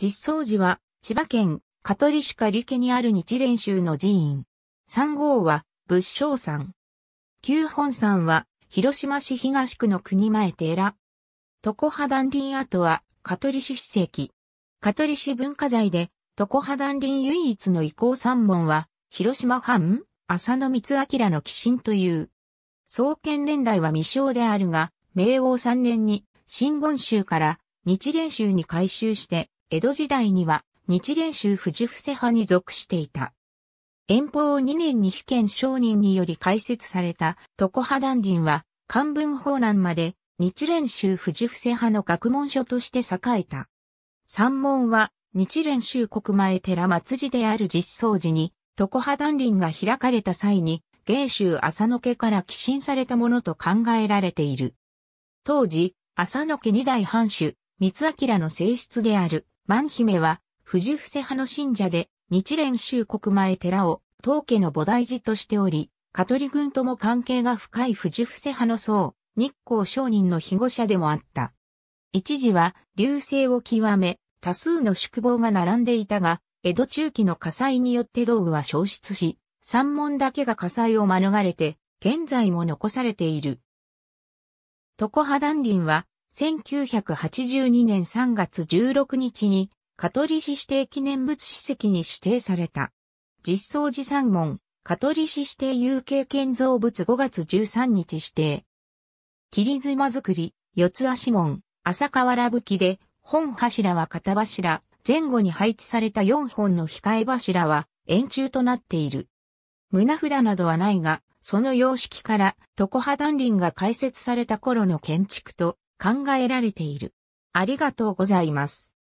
実相寺は、千葉県、香取市下流家にある日蓮宗の寺院。三号は、仏生山。九本山は、広島市東区の国前寺。常葉断林跡は、香取市史跡。香取市文化財で、常葉断林唯一の遺構三門は、広島藩、浅野光明の寄進という。創建年代は未詳であるが、明王3年に、新言宗から日蓮宗に改修して、江戸時代には日蓮宗士伏派に属していた。遠方2年に被験商人により開設された床派団林は漢文法難まで日蓮宗士伏派の学問所として栄えた。三門は日蓮宗国前寺松寺である実相寺に床派団林が開かれた際に芸州浅野家から寄進されたものと考えられている。当時、浅野家二代藩主、三明の性質である、万姫は、布伏派の信者で、日蓮宗国前寺を、当家の菩提寺としており、香取軍とも関係が深い布伏派の僧、日光商人の庇護者でもあった。一時は、流星を極め、多数の宿坊が並んでいたが、江戸中期の火災によって道具は消失し、三門だけが火災を免れて、現在も残されている。常葉団林は、1982年3月16日に、香取市指定記念物史跡に指定された。実相寺三門、香取市指定有形建造物5月13日指定。霧妻作り、四つ足門、浅川ぶ吹で、本柱は片柱、前後に配置された4本の控え柱は、円柱となっている。胸札などはないが、その様式から、床破断林が開設された頃の建築と、考えられている。ありがとうございます。